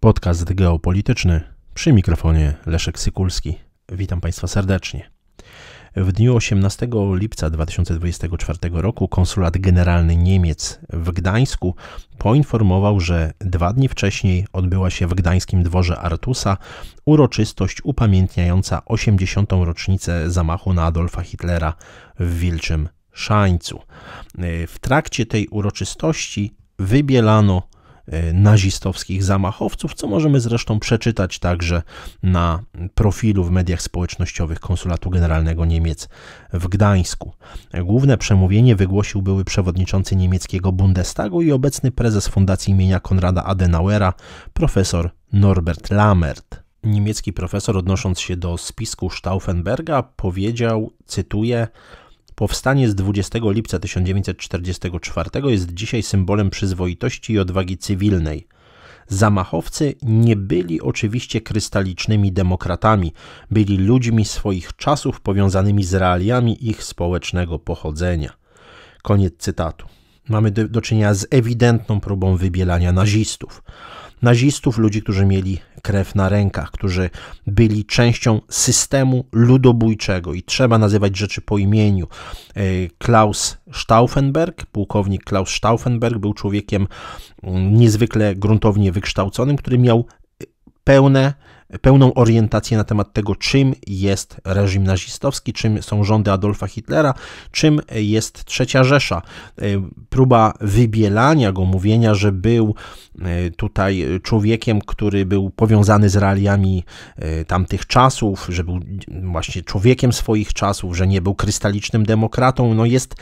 Podcast geopolityczny przy mikrofonie Leszek Sykulski. Witam Państwa serdecznie. W dniu 18 lipca 2024 roku konsulat generalny Niemiec w Gdańsku poinformował, że dwa dni wcześniej odbyła się w Gdańskim dworze Artusa uroczystość upamiętniająca 80. rocznicę zamachu na Adolfa Hitlera w Wilczym Szańcu. W trakcie tej uroczystości wybielano E, nazistowskich zamachowców, co możemy zresztą przeczytać także na profilu w mediach społecznościowych Konsulatu Generalnego Niemiec w Gdańsku. Główne przemówienie wygłosił były przewodniczący niemieckiego Bundestagu i obecny prezes Fundacji imienia Konrada Adenauera, profesor Norbert Lamert. Niemiecki profesor, odnosząc się do spisku Stauffenberga, powiedział, cytuję, Powstanie z 20 lipca 1944 jest dzisiaj symbolem przyzwoitości i odwagi cywilnej. Zamachowcy nie byli oczywiście krystalicznymi demokratami, byli ludźmi swoich czasów powiązanymi z realiami ich społecznego pochodzenia. Koniec cytatu. Mamy do, do czynienia z ewidentną próbą wybielania nazistów nazistów, ludzi, którzy mieli krew na rękach, którzy byli częścią systemu ludobójczego i trzeba nazywać rzeczy po imieniu. E, Klaus Stauffenberg, pułkownik Klaus Stauffenberg był człowiekiem mm, niezwykle gruntownie wykształconym, który miał e, pełne pełną orientację na temat tego, czym jest reżim nazistowski, czym są rządy Adolfa Hitlera, czym jest Trzecia Rzesza. E, próba wybielania go, mówienia, że był e, tutaj człowiekiem, który był powiązany z realiami e, tamtych czasów, że był właśnie człowiekiem swoich czasów, że nie był krystalicznym demokratą, no jest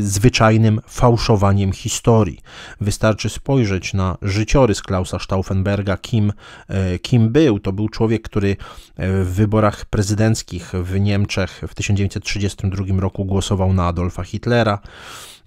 zwyczajnym fałszowaniem historii. Wystarczy spojrzeć na życiorys Klausa Stauffenberga, kim, kim był. To był człowiek, który e, w wyborach prezydenckich w Niemczech w 1932 roku głosował na Adolfa Hitlera.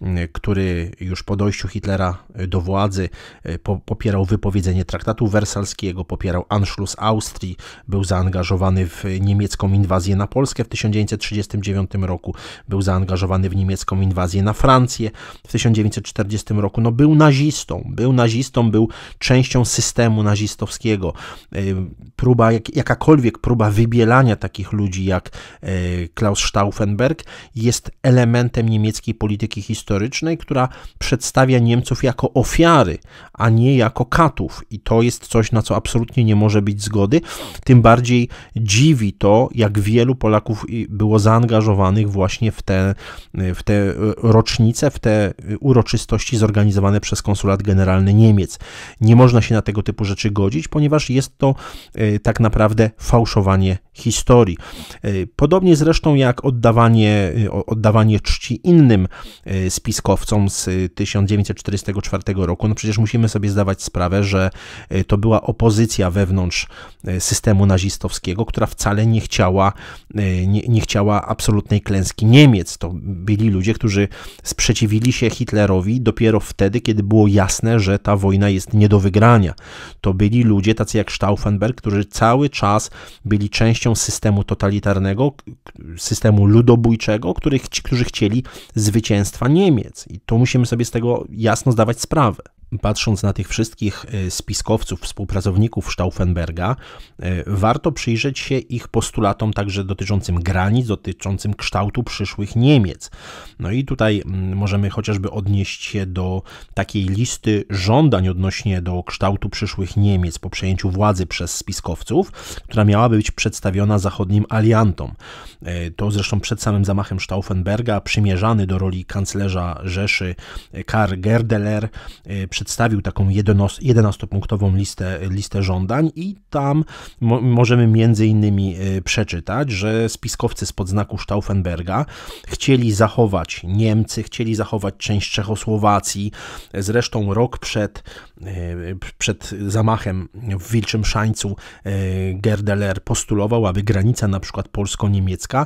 Y, który już po dojściu Hitlera y, do władzy y, popierał wypowiedzenie traktatu wersalskiego, popierał Anschluss Austrii, był zaangażowany w niemiecką inwazję na Polskę w 1939 roku, był zaangażowany w niemiecką inwazję na Francję w 1940 roku. No był nazistą, był nazistą, był częścią systemu nazistowskiego. Próba, jakakolwiek próba wybielania takich ludzi jak Klaus Stauffenberg jest elementem niemieckiej polityki historycznej historycznej, która przedstawia Niemców jako ofiary, a nie jako katów. I to jest coś, na co absolutnie nie może być zgody. Tym bardziej dziwi to, jak wielu Polaków było zaangażowanych właśnie w te, w te rocznice, w te uroczystości zorganizowane przez Konsulat Generalny Niemiec. Nie można się na tego typu rzeczy godzić, ponieważ jest to e, tak naprawdę fałszowanie historii. E, podobnie zresztą jak oddawanie, e, oddawanie czci innym spiskowcom z 1944 y, roku. No przecież musimy sobie zdawać sprawę, że y, to była opozycja wewnątrz y, systemu nazistowskiego, która wcale nie chciała, nie, nie chciała absolutnej klęski Niemiec. To byli ludzie, którzy sprzeciwili się Hitlerowi dopiero wtedy, kiedy było jasne, że ta wojna jest nie do wygrania. To byli ludzie tacy jak Stauffenberg, którzy cały czas byli częścią systemu totalitarnego, systemu ludobójczego, których, którzy chcieli zwycięstwa Niemiec. Niemiec i tu musimy sobie z tego jasno zdawać sprawę patrząc na tych wszystkich e, spiskowców, współpracowników Stauffenberga, e, warto przyjrzeć się ich postulatom także dotyczącym granic, dotyczącym kształtu przyszłych Niemiec. No i tutaj możemy chociażby odnieść się do takiej listy żądań odnośnie do kształtu przyszłych Niemiec po przejęciu władzy przez spiskowców, która miała być przedstawiona zachodnim aliantom. E, to zresztą przed samym zamachem Stauffenberga przymierzany do roli kanclerza Rzeszy Karl Gerdeler przedstawił taką 11-punktową listę, listę żądań i tam mo możemy między innymi e, przeczytać, że spiskowcy spod znaku Stauffenberga chcieli zachować Niemcy, chcieli zachować część Czechosłowacji. Zresztą rok przed, e, przed zamachem w Wilczym Szańcu e, Gerdeler postulował, aby granica na przykład polsko-niemiecka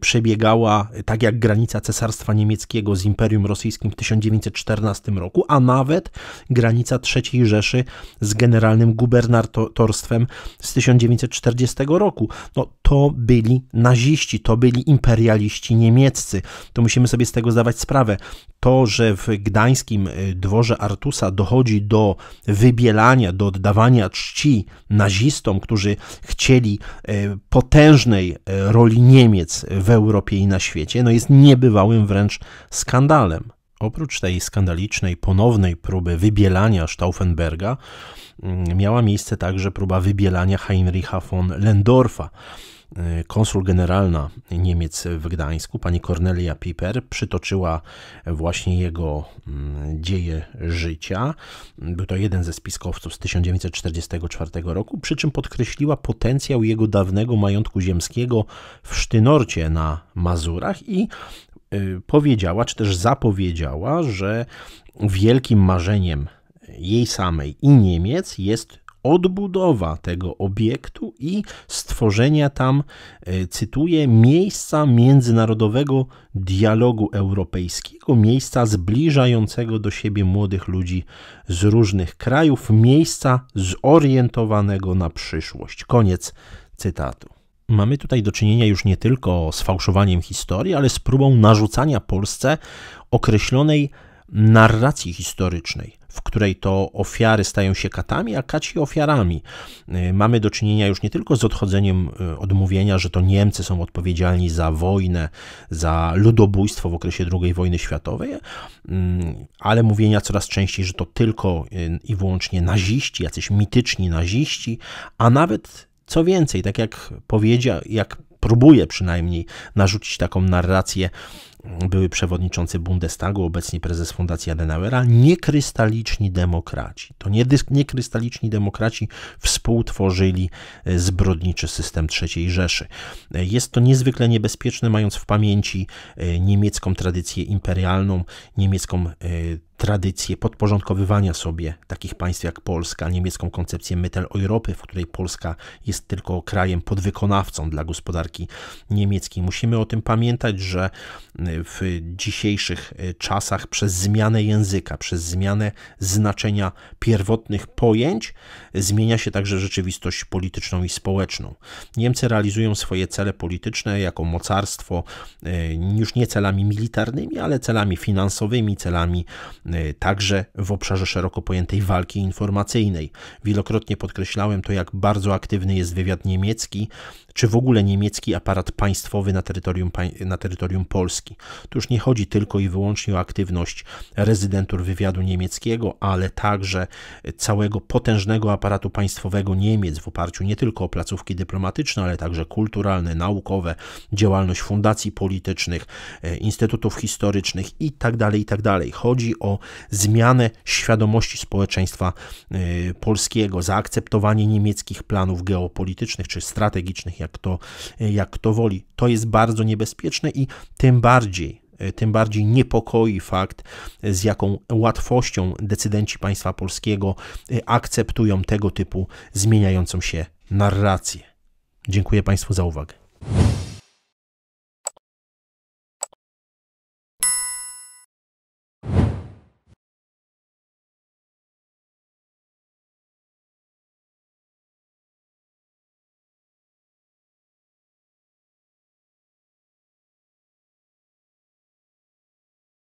przebiegała tak jak granica Cesarstwa Niemieckiego z Imperium Rosyjskim w 1914 roku, a nawet granica III Rzeszy z generalnym gubernatorstwem z 1940 roku. No, to byli naziści, to byli imperialiści niemieccy. To musimy sobie z tego zdawać sprawę. To, że w gdańskim y, dworze Artusa dochodzi do wybielania, do oddawania czci nazistom, którzy chcieli y, potężnej y, roli Niemiec w Europie i na świecie, no jest niebywałym wręcz skandalem. Oprócz tej skandalicznej ponownej próby wybielania Stauffenberga, mm, miała miejsce także próba wybielania Heinricha von Lendorfa. Y, konsul generalna Niemiec w Gdańsku, pani Cornelia Piper, przytoczyła właśnie jego mm, dzieje życia. Był to jeden ze spiskowców z 1944 roku, przy czym podkreśliła potencjał jego dawnego majątku ziemskiego w Sztynorcie na Mazurach i Y, powiedziała, czy też zapowiedziała, że wielkim marzeniem jej samej i Niemiec jest odbudowa tego obiektu i stworzenia tam, y, cytuję, miejsca międzynarodowego dialogu europejskiego, miejsca zbliżającego do siebie młodych ludzi z różnych krajów, miejsca zorientowanego na przyszłość. Koniec cytatu. Mamy tutaj do czynienia już nie tylko z fałszowaniem historii, ale z próbą narzucania Polsce określonej narracji historycznej, w której to ofiary stają się katami, a kaci ofiarami. Y, mamy do czynienia już nie tylko z odchodzeniem y, od mówienia, że to Niemcy są odpowiedzialni za wojnę, za ludobójstwo w okresie II wojny światowej, y, ale mówienia coraz częściej, że to tylko i wyłącznie naziści, jacyś mityczni naziści, a nawet co więcej, tak jak powiedział, jak próbuje przynajmniej narzucić taką narrację były przewodniczący Bundestagu, obecnie prezes Fundacji Adenauera, niekrystaliczni demokraci. To niekrystaliczni demokraci współtworzyli e, zbrodniczy system III Rzeszy. E, jest to niezwykle niebezpieczne, mając w pamięci e, niemiecką tradycję imperialną, niemiecką tradycję podporządkowywania sobie takich państw jak Polska, niemiecką koncepcję Mytel Europy, w której Polska jest tylko krajem podwykonawcą dla gospodarki niemieckiej. Musimy o tym pamiętać, że w dzisiejszych e, czasach przez zmianę języka, przez zmianę znaczenia pierwotnych pojęć, zmienia się także rzeczywistość polityczną i społeczną. Niemcy realizują swoje cele polityczne jako mocarstwo e, już nie celami militarnymi, ale celami finansowymi, celami e, także w obszarze szeroko pojętej walki informacyjnej. Wielokrotnie podkreślałem to, jak bardzo aktywny jest wywiad niemiecki, czy w ogóle niemiecki aparat państwowy na terytorium, na terytorium Polski. Tu już nie chodzi tylko i wyłącznie o aktywność rezydentur wywiadu niemieckiego, ale także całego potężnego aparatu państwowego Niemiec w oparciu nie tylko o placówki dyplomatyczne, ale także kulturalne, naukowe, działalność fundacji politycznych, e, instytutów historycznych itd. Tak itd. Tak chodzi o zmianę świadomości społeczeństwa e, polskiego, zaakceptowanie niemieckich planów geopolitycznych czy strategicznych, jak to, e, jak to woli. To jest bardzo niebezpieczne i tym bardziej bardziej e, tym bardziej niepokoi fakt, e, z jaką łatwością decydenci państwa polskiego e, akceptują tego typu zmieniającą się narrację. Dziękuję Państwu za uwagę.